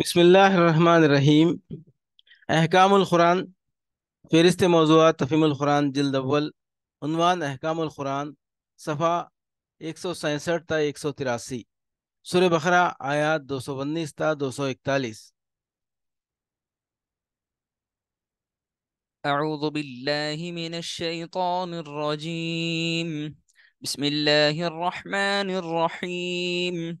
بسم الله الرحمن الرحيم احكام القران فرست موضوع تفهيم القران جلد اول عنوان احكام القران صفحه 167 تا 183 سوره بقره ايات 219 تا 241 اعوذ بالله من الشيطان الرجيم بسم الله الرحمن الرحيم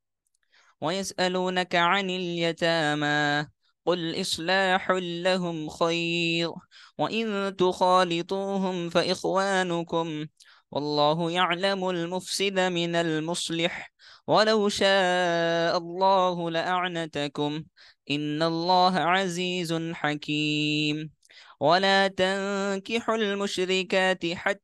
ويسألونك عن اليتامى قل إصلاح لهم خير وإن تخالطوهم فإخوانكم والله يعلم المفسد من المصلح ولو شاء الله لأعنتكم إن الله عزيز حكيم ولا تنكحوا المشركات حتى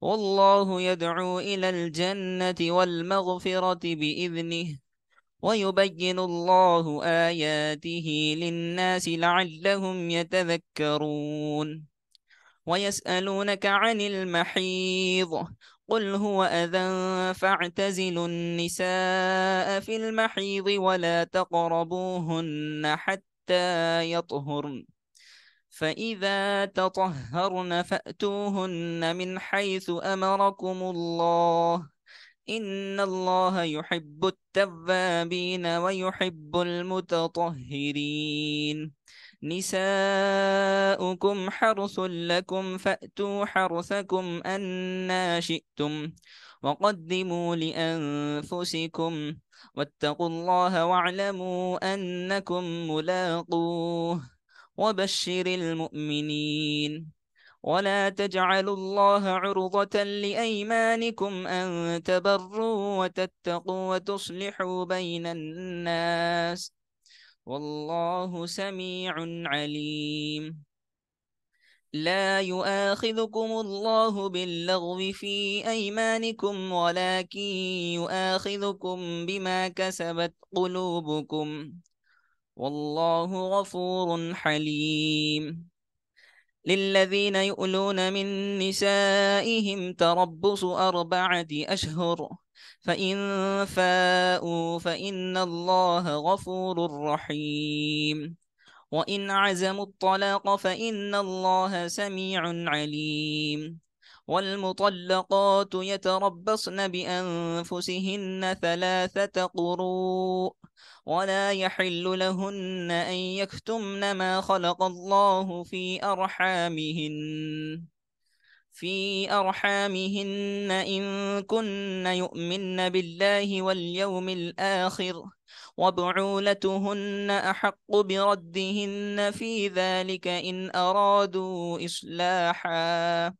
والله يدعو إلى الجنة والمغفرة بإذنه ويبين الله آياته للناس لعلهم يتذكرون ويسألونك عن المحيض قل هو أذى فاعتزلوا النساء في المحيض ولا تقربوهن حتى يطهرن فإذا تطهرن فأتوهن من حيث أمركم الله إن الله يحب التوابين ويحب المتطهرين نساؤكم حرث لكم فأتوا حرثكم أنا شئتم وقدموا لأنفسكم واتقوا الله واعلموا أنكم ملاقوه وبشر المؤمنين ولا تجعلوا الله عرضة لأيمانكم أن تبروا وتتقوا وتصلحوا بين الناس والله سميع عليم لا يؤاخذكم الله باللغو في أيمانكم ولكن يؤاخذكم بما كسبت قلوبكم والله غفور حليم للذين يؤلون من نسائهم تربص أربعة أشهر فإن فاءوا فإن الله غفور رحيم وإن عزموا الطلاق فإن الله سميع عليم والمطلقات يتربصن بأنفسهن ثلاثة قروء ولا يحل لهن أن يكتمن ما خلق الله في أرحامهن في أرحامهن إن كن يؤمن بالله واليوم الآخر وبعولتهن أحق بردهن في ذلك إن أرادوا إصلاحا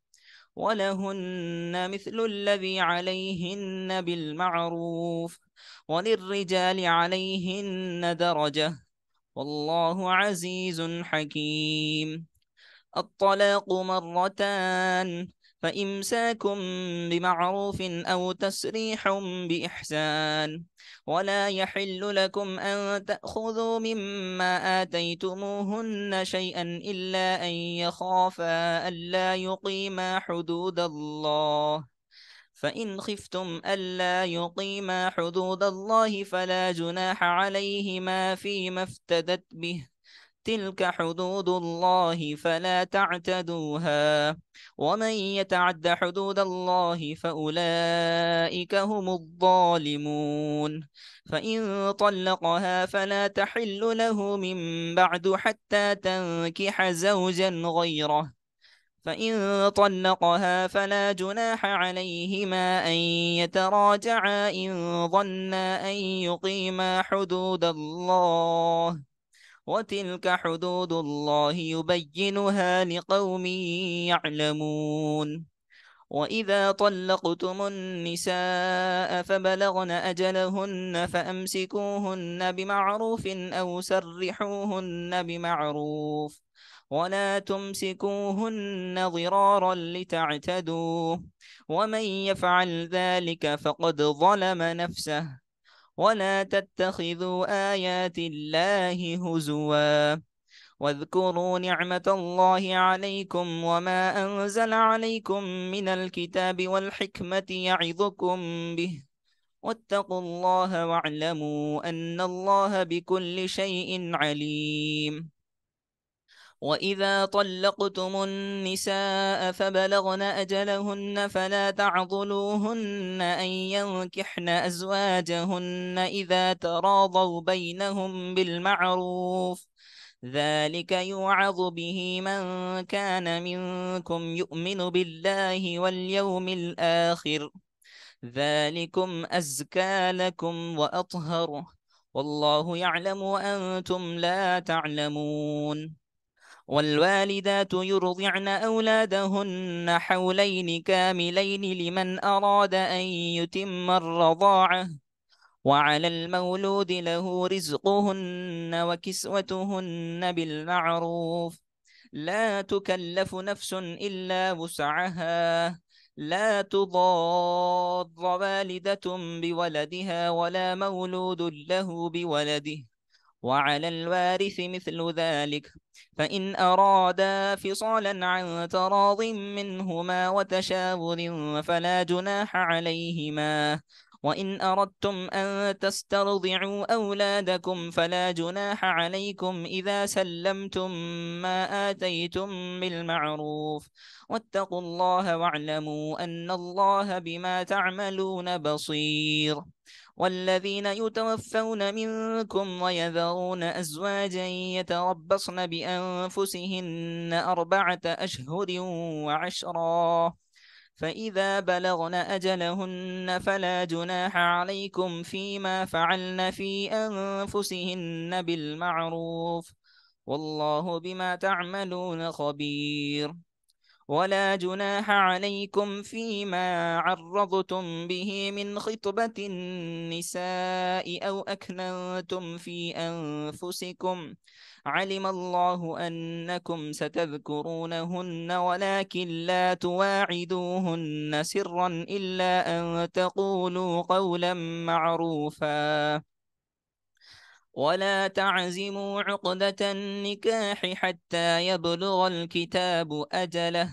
ولهن مثل الذي عليهن بالمعروف وللرجال عليهن درجة والله عزيز حكيم الطلاق مرتان فإمساك بمعروف أو تسريح بإحسان ولا يحل لكم أن تأخذوا مما آتيتموهن شيئا إلا أن يخافا ألا يقيما حدود الله فإن خفتم ألا يقيما حدود الله فلا جناح عليهما فيما افتدت به تلك حدود الله فلا تعتدوها ومن يتعد حدود الله فأولئك هم الظالمون فإن طلقها فلا تحل له من بعد حتى تنكح زوجا غيره فإن طلقها فلا جناح عليهما أن يتراجعا إن ظنا أن يقيما حدود الله وتلك حدود الله يبينها لقوم يعلمون وإذا طلقتم النساء فبلغن أجلهن فأمسكوهن بمعروف أو سرحوهن بمعروف ولا تمسكوهن ضرارا لتعتدوا ومن يفعل ذلك فقد ظلم نفسه ولا تتخذوا آيات الله هزوا واذكروا نعمة الله عليكم وما أنزل عليكم من الكتاب والحكمة يعظكم به واتقوا الله واعلموا أن الله بكل شيء عليم وإذا طلقتم النساء فبلغن أجلهن فلا تعضلوهن أن ينكحن أزواجهن إذا تراضوا بينهم بالمعروف ذلك يوعظ به من كان منكم يؤمن بالله واليوم الآخر ذلكم أزكى لكم وأطهر والله يعلم وأنتم لا تعلمون والوالدات يرضعن أولادهن حولين كاملين لمن أراد أن يتم الرضاعة وعلى المولود له رزقهن وكسوتهن بالمعروف لا تكلف نفس إلا وسعها لا تضار والدة بولدها ولا مولود له بولده وعلى الوارث مثل ذلك فإن أرادا فصالا عن تراض منهما وتشاور فلا جناح عليهما وإن أردتم أن تسترضعوا أولادكم فلا جناح عليكم إذا سلمتم ما آتيتم بالمعروف واتقوا الله واعلموا أن الله بما تعملون بصير والذين يتوفون منكم ويذرون أزواجا يتربصن بأنفسهن أربعة أشهر وعشرا فإذا بلغن أجلهن فلا جناح عليكم فيما فعلن في أنفسهن بالمعروف والله بما تعملون خبير ولا جناح عليكم فيما عرضتم به من خطبة النساء أو أكننتم في أنفسكم علم الله أنكم ستذكرونهن ولكن لا تواعدوهن سرا إلا أن تقولوا قولا معروفا ولا تعزموا عقدة النكاح حتى يبلغ الكتاب أجله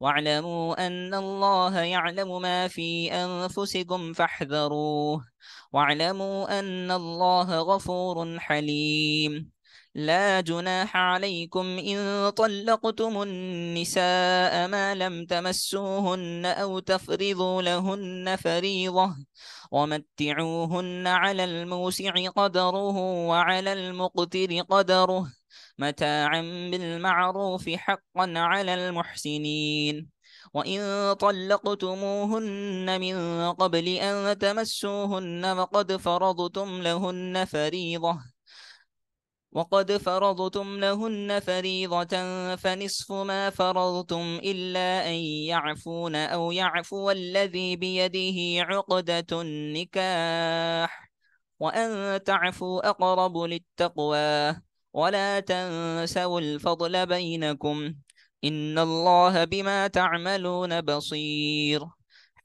واعلموا أن الله يعلم ما في أنفسكم فاحذروه واعلموا أن الله غفور حليم لا جناح عليكم إن طلقتم النساء ما لم تمسوهن أو تفرضوا لهن فريضة ومتعوهن على الموسع قدره وعلى المقتر قدره متاعا بالمعروف حقا على المحسنين وإن طلقتموهن من قبل أن تمسوهن وقد فرضتم لهن فريضة وقد فرضتم لهن فريضة فنصف ما فرضتم إلا أن يعفون أو يعفو الذي بيده عقدة النكاح وأن تعفوا أقرب للتقوى ولا تنسوا الفضل بينكم إن الله بما تعملون بصير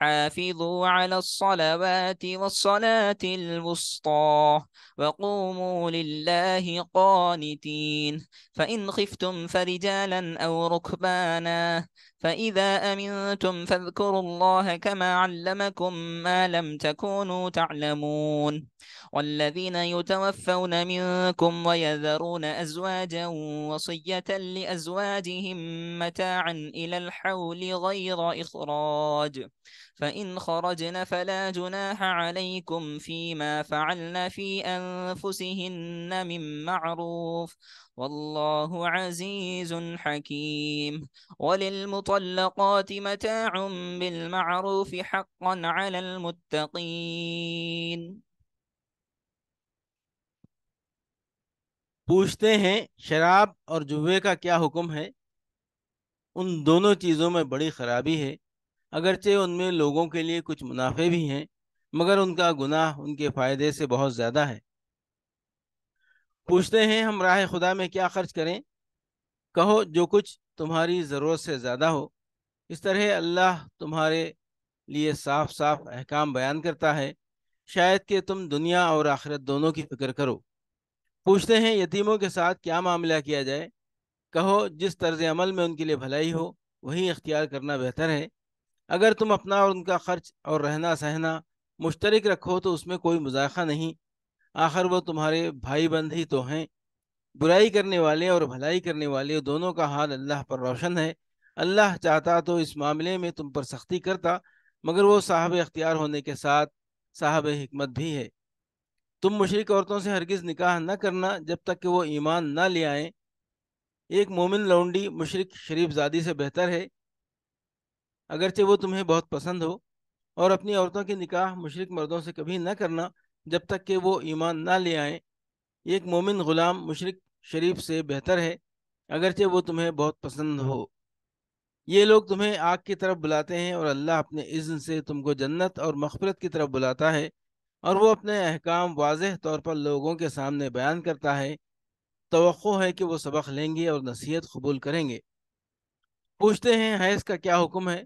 حافظوا على الصلوات والصلاة الوسطى وقوموا لله قانتين فإن خفتم فرجالا أو ركبانا فإذا أمنتم فاذكروا الله كما علمكم ما لم تكونوا تعلمون والذين يتوفون منكم ويذرون أزواجا وصية لأزواجهم متاعا إلى الحول غير إخراج فإن خرجن فلا جناح عليكم فيما فعلن في أنفسهن من معروف والله عزيز حكيم وللمطلقات متاع بالمعروف حقا على المتقين پوچھتے ہیں شراب اور جوے کا کیا حکم ہے ان دونوں چیزوں میں بڑی خرابی ہے اگرچہ ان میں لوگوں کے لیے کچھ منافع بھی ہیں مگر ان کا گناہ ان کے فائدے سے بہت زیادہ ہے پوچھتے ہیں ہم راہ خدا میں کیا خرچ کریں کہو جو کچھ تمہاری ضرورت سے زیادہ ہو اس طرح اللہ تمہارے لیے صاف صاف احکام بیان کرتا ہے شاید کہ تم دنیا اور آخرت دونوں کی فکر کرو پوچھتے ہیں یتیموں کے ساتھ کیا معاملہ کیا جائے کہو جس طرز عمل میں ان کے لیے بھلائی ہو وہی اختیار کرنا بہتر ہے اگر تم اپنا اور ان کا خرچ اور رہنا سہنا مشترک رکھو تو اس میں کوئی مذائقہ نہیں آخر وہ تمہارے بھائی بند ہی تو ہیں برائی کرنے والے اور بھلائی کرنے والے دونوں کا حال اللہ پر روشن ہے اللہ چاہتا تو اس معاملے میں تم پر سختی کرتا مگر وہ صاحب اختیار ہونے کے ساتھ صاحب حکمت بھی ہے تم مشرق عورتوں سے ہرگز نکاح نہ کرنا جب تک کہ وہ ایمان نہ لے آئیں ایک مومن لونڈی مشرق شریف زادی سے بہتر ہے اگرچہ وہ تمہیں بہت پسند ہو اور اپنی عورتوں کے نکاح مشرق مردوں سے کبھی نہ کرنا جب تک کہ وہ ایمان نہ لے آئیں ایک مومن غلام مشرق شریف سے بہتر ہے اگرچہ وہ تمہیں بہت پسند ہو یہ لوگ تمہیں آگ کی طرف بلاتے ہیں اور اللہ اپنے اذن سے تم کو جنت اور مغفرت کی طرف بلاتا ہے اور وہ اپنے احکام واضح طور پر لوگوں کے سامنے بیان کرتا ہے توقع ہے کہ وہ سبق لیں گے اور نصیحت قبول کریں گے پوچھتے ہیں حیض کا کیا حکم ہے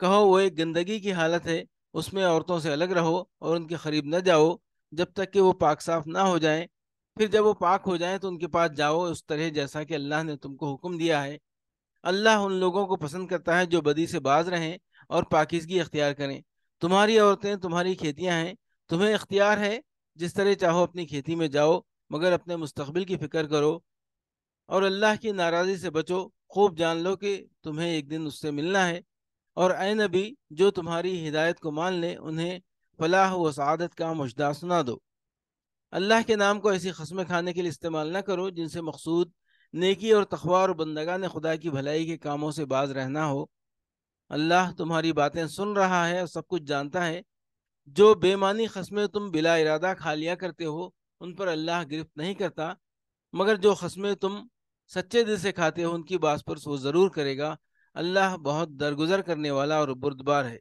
کہو وہ ایک گندگی کی حالت ہے اس میں عورتوں سے الگ رہو اور ان کے قریب نہ جاؤ جب تک کہ وہ پاک صاف نہ ہو جائیں پھر جب وہ پاک ہو جائیں تو ان کے پاس جاؤ اس طرح جیسا کہ اللہ نے تم کو حکم دیا ہے اللہ ان لوگوں کو پسند کرتا ہے جو بدی سے باز رہیں اور پاکیزگی اختیار کریں تمہاری عورتیں تمہاری کھیتیاں ہیں تمہیں اختیار ہے جس طرح چاہو اپنی کھیتی میں جاؤ مگر اپنے مستقبل کی فکر کرو اور اللہ کی ناراضی سے بچو خوب جان لو کہ تمہیں ایک دن اس سے ملنا ہے اور اے نبی جو تمہاری ہدایت کو مان لیں انہیں فلاح و سعادت کا مجدہ سنا دو اللہ کے نام کو ایسی خسمیں کھانے کے لیے استعمال نہ کرو جن سے مقصود نیکی اور تخوار اور بندگان خدا کی بھلائی کے کاموں سے باز رہنا ہو اللہ تمہاری باتیں سن رہا ہے اور سب کچھ جانتا ہے جو بے معنی خسمیں تم بلا ارادہ کھا لیا کرتے ہو ان پر اللہ گرفت نہیں کرتا مگر جو خسمیں تم سچے دل سے کھاتے ہو ان کی باس پر سو ضرور کرے گا اللہ بہت درگزر کرنے والا اور بردبار ہے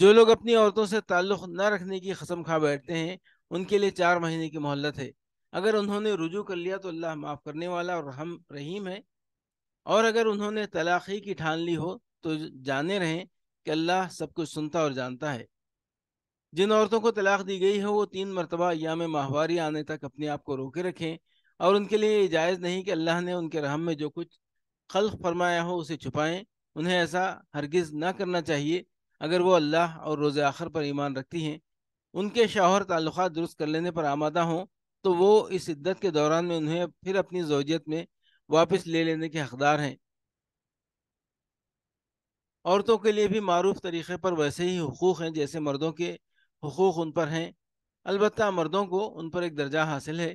جو لوگ اپنی عورتوں سے تعلق نہ رکھنے کی قسم کھا بیٹھتے ہیں ان کے لیے چار مہینے کی مہلت ہے اگر انہوں نے رجوع کر لیا تو اللہ معاف کرنے والا اور ہم رحیم ہے اور اگر انہوں نے طلاقی کی ٹھان لی ہو تو جانے رہیں کہ اللہ سب کچھ سنتا اور جانتا ہے جن عورتوں کو طلاق دی گئی ہے وہ تین مرتبہ ایام ماہواری آنے تک اپنے آپ کو روکے رکھیں اور ان کے لیے یہ جائز نہیں کہ اللہ نے ان کے رحم میں جو کچھ خلق فرمایا ہو اسے چھپائیں انہیں ایسا ہرگز نہ کرنا چاہیے اگر وہ اللہ اور روز آخر پر ایمان رکھتی ہیں ان کے شوہر تعلقات درست کر لینے پر آمادہ ہوں تو وہ اس عدت کے دوران میں انہیں پھر اپنی زوجیت میں واپس لے لینے کے حقدار ہیں عورتوں کے لیے بھی معروف طریقے پر ویسے ہی حقوق ہیں جیسے مردوں کے حقوق ان پر ہیں البتہ مردوں کو ان پر ایک درجہ حاصل ہے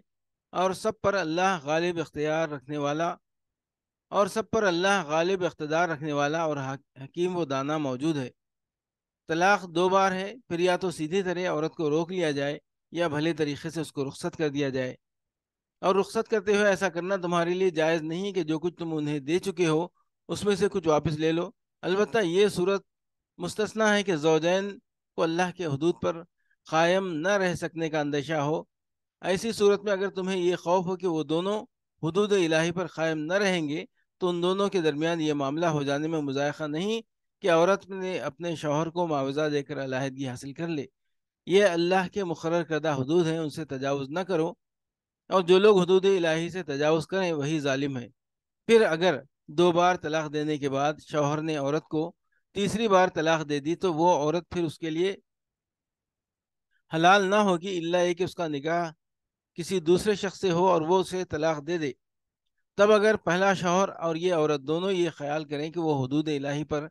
اور سب پر اللہ غالب اختیار رکھنے والا اور سب پر اللہ غالب اقتدار رکھنے والا اور حکیم و دانہ موجود ہے طلاق دو بار ہے پھر یا تو سیدھی طرح عورت کو روک لیا جائے یا بھلے طریقے سے اس کو رخصت کر دیا جائے اور رخصت کرتے ہوئے ایسا کرنا تمہارے لیے جائز نہیں کہ جو کچھ تم انہیں دے چکے ہو اس میں سے کچھ واپس لے لو البتہ یہ صورت مستثنا ہے کہ زوجین کو اللہ کے حدود پر قائم نہ رہ سکنے کا اندیشہ ہو ایسی صورت میں اگر تمہیں یہ خوف ہو کہ وہ دونوں حدود الہی پر قائم نہ رہیں گے تو ان دونوں کے درمیان یہ معاملہ ہو جانے میں مذائقہ نہیں کہ عورت نے اپنے شوہر کو معاوضہ دے کر علیحدگی حاصل کر لے یہ اللہ کے مقرر کردہ حدود ہیں ان سے تجاوز نہ کرو اور جو لوگ حدود الہی سے تجاوز کریں وہی ظالم ہیں پھر اگر دو بار طلاق دینے کے بعد شوہر نے عورت کو تیسری بار طلاق دے دی تو وہ عورت پھر اس کے لیے حلال نہ ہوگی اللہ یہ کہ اس کا نگاہ کسی دوسرے شخص سے ہو اور وہ اسے طلاق دے دے تب اگر پہلا شوہر اور یہ عورت دونوں یہ خیال کریں کہ وہ حدود الہی پر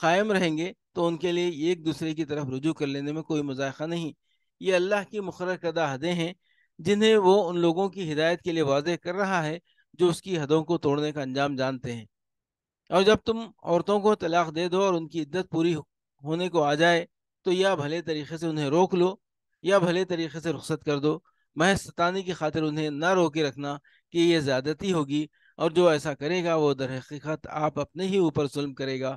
قائم رہیں گے تو ان کے لیے ایک دوسرے کی طرف رجوع کر لینے میں کوئی مذائقہ نہیں یہ اللہ کی مقرر کردہ حدیں ہیں جنہیں وہ ان لوگوں کی ہدایت کے لیے واضح کر رہا ہے جو اس کی حدوں کو توڑنے کا انجام جانتے ہیں اور جب تم عورتوں کو طلاق دے دو اور ان کی عدت پوری ہونے کو آ جائے تو یا بھلے طریقے سے انہیں روک لو یا بھلے طریقے سے رخصت کر دو محض ستانے کی خاطر انہیں نہ رو کے رکھنا کہ یہ زیادتی ہوگی اور جو ایسا کرے گا وہ درحقیقت آپ اپنے ہی اوپر ظلم کرے گا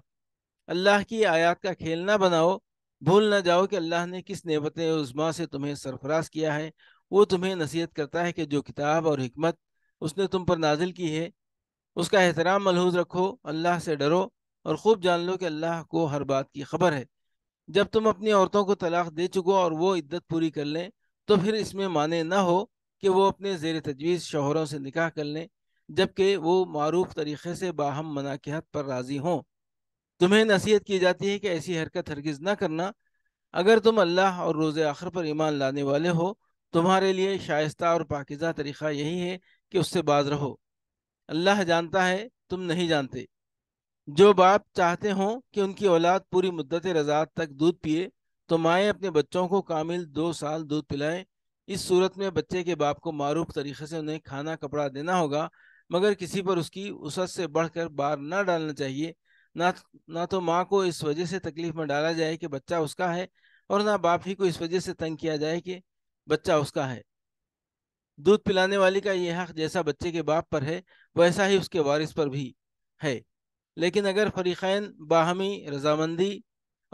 اللہ کی آیات کا کھیل نہ بناؤ بھول نہ جاؤ کہ اللہ نے کس نعمت عظما سے تمہیں سرفراز کیا ہے وہ تمہیں نصیحت کرتا ہے کہ جو کتاب اور حکمت اس نے تم پر نازل کی ہے اس کا احترام ملحوظ رکھو اللہ سے ڈرو اور خوب جان لو کہ اللہ کو ہر بات کی خبر ہے جب تم اپنی عورتوں کو طلاق دے چکو اور وہ عدت پوری کر لیں تو پھر اس میں معنی نہ ہو کہ وہ اپنے زیر تجویز شوہروں سے نکاح کر لیں جبکہ وہ معروف طریقے سے باہم مناقحت پر راضی ہوں تمہیں نصیحت کی جاتی ہے کہ ایسی حرکت ہرگز نہ کرنا اگر تم اللہ اور روز آخر پر ایمان لانے والے ہو تمہارے لیے شائستہ اور پاکیزہ طریقہ یہی ہے کہ اس سے باز رہو اللہ جانتا ہے تم نہیں جانتے جو باپ چاہتے ہوں کہ ان کی اولاد پوری مدت رضاعت تک دودھ پیے تو مائیں اپنے بچوں کو کامل دو سال دودھ پلائیں اس صورت میں بچے کے باپ کو معروف طریقے سے انہیں کھانا کپڑا دینا ہوگا مگر کسی پر اس کی اسد سے بڑھ کر بار نہ ڈالنا چاہیے نہ نہ تو ماں کو اس وجہ سے تکلیف میں ڈالا جائے کہ بچہ اس کا ہے اور نہ باپ ہی کو اس وجہ سے تنگ کیا جائے کہ بچہ اس کا ہے دودھ پلانے والی کا یہ حق جیسا بچے کے باپ پر ہے ویسا ہی اس کے وارث پر بھی ہے لیکن اگر فریقین باہمی رضامندی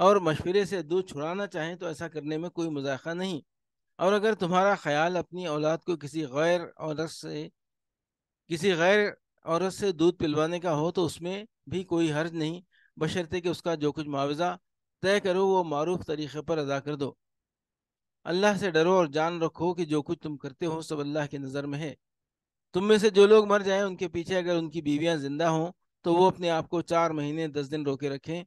اور مشورے سے دودھ چھڑانا چاہیں تو ایسا کرنے میں کوئی مذاکہ نہیں اور اگر تمہارا خیال اپنی اولاد کو کسی غیر عورت سے کسی غیر عورت سے دودھ پلوانے کا ہو تو اس میں بھی کوئی حرج نہیں بشرتے کہ اس کا جو کچھ معاوضہ طے کرو وہ معروف طریقے پر ادا کر دو اللہ سے ڈرو اور جان رکھو کہ جو کچھ تم کرتے ہو سب اللہ کی نظر میں ہے تم میں سے جو لوگ مر جائیں ان کے پیچھے اگر ان کی بیویاں زندہ ہوں تو وہ اپنے آپ کو چار مہینے دس دن روکے رکھیں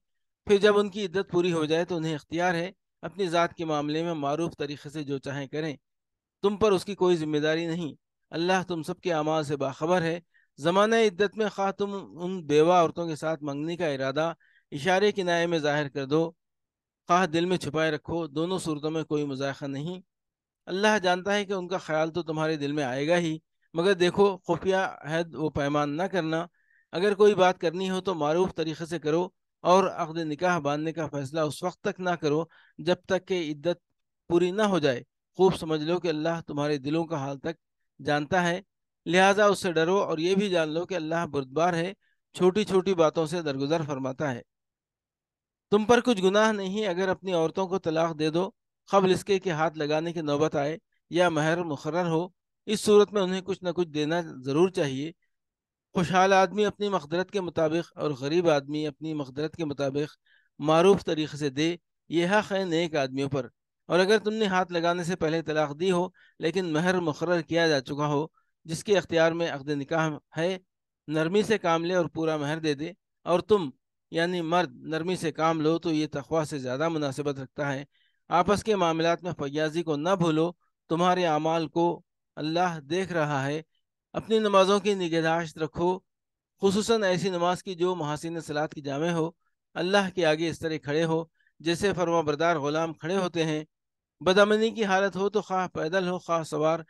پھر جب ان کی عدت پوری ہو جائے تو انہیں اختیار ہے اپنی ذات کے معاملے میں معروف طریقے سے جو چاہیں کریں تم پر اس کی کوئی ذمہ داری نہیں اللہ تم سب کے اعمال سے باخبر ہے زمانہ عدت میں خواہ تم ان بیوہ عورتوں کے ساتھ منگنی کا ارادہ اشارے کے میں ظاہر کر دو خواہ دل میں چھپائے رکھو دونوں صورتوں میں کوئی مذائقہ نہیں اللہ جانتا ہے کہ ان کا خیال تو تمہارے دل میں آئے گا ہی مگر دیکھو خفیہ حید و پیمان نہ کرنا اگر کوئی بات کرنی ہو تو معروف طریقے سے کرو اور عقد نکاح باندھنے کا فیصلہ اس وقت تک نہ کرو جب تک کہ عدت پوری نہ ہو جائے خوب سمجھ لو کہ اللہ تمہارے دلوں کا حال تک جانتا ہے لہٰذا اس سے ڈرو اور یہ بھی جان لو کہ اللہ بردبار ہے چھوٹی چھوٹی باتوں سے درگزر فرماتا ہے تم پر کچھ گناہ نہیں اگر اپنی عورتوں کو طلاق دے دو قبل اس کے ہاتھ لگانے کی نوبت آئے یا مہر مقرر ہو اس صورت میں انہیں کچھ نہ کچھ دینا ضرور چاہیے خوشحال آدمی اپنی مقدرت کے مطابق اور غریب آدمی اپنی مقدرت کے مطابق معروف طریقے سے دے یہ حق ہے نیک آدمیوں پر اور اگر تم نے ہاتھ لگانے سے پہلے طلاق دی ہو لیکن مہر مقرر کیا جا چکا ہو جس کے اختیار میں عقد نکاح ہے نرمی سے کام لے اور پورا مہر دے دے اور تم یعنی مرد نرمی سے کام لو تو یہ تخوا سے زیادہ مناسبت رکھتا ہے آپس کے معاملات میں فیاضی کو نہ بھولو تمہارے اعمال کو اللہ دیکھ رہا ہے اپنی نمازوں کی نگہداشت رکھو خصوصاً ایسی نماز کی جو محاسن سلاد کی جامع ہو اللہ کے آگے اس طرح کھڑے ہو جیسے فرما بردار غلام کھڑے ہوتے ہیں بدامنی کی حالت ہو تو خواہ پیدل ہو خواہ سوار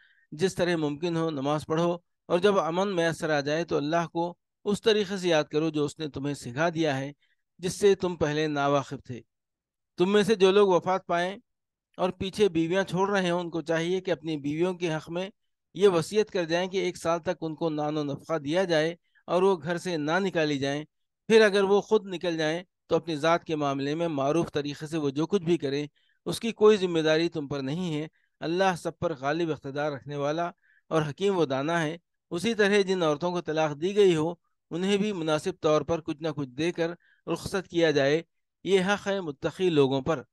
جس طرح ممکن ہو نماز پڑھو اور جب امن میسر آ جائے تو اللہ کو اس طریقے سے یاد کرو جو اس نے تمہیں سکھا دیا ہے جس سے تم پہلے ناواقف تھے تم میں سے جو لوگ وفات پائیں اور پیچھے بیویاں چھوڑ رہے ہیں ان کو چاہیے کہ اپنی بیویوں کے حق میں یہ وصیت کر جائیں کہ ایک سال تک ان کو نان و نفقہ دیا جائے اور وہ گھر سے نہ نکالی جائیں پھر اگر وہ خود نکل جائیں تو اپنی ذات کے معاملے میں معروف طریقے سے وہ جو کچھ بھی کریں اس کی کوئی ذمہ داری تم پر نہیں ہے اللہ سب پر غالب اقتدار رکھنے والا اور حکیم و دانا ہے اسی طرح جن عورتوں کو طلاق دی گئی ہو انہیں بھی مناسب طور پر کچھ نہ کچھ دے کر رخصت کیا جائے یہ حق ہے متقی لوگوں پر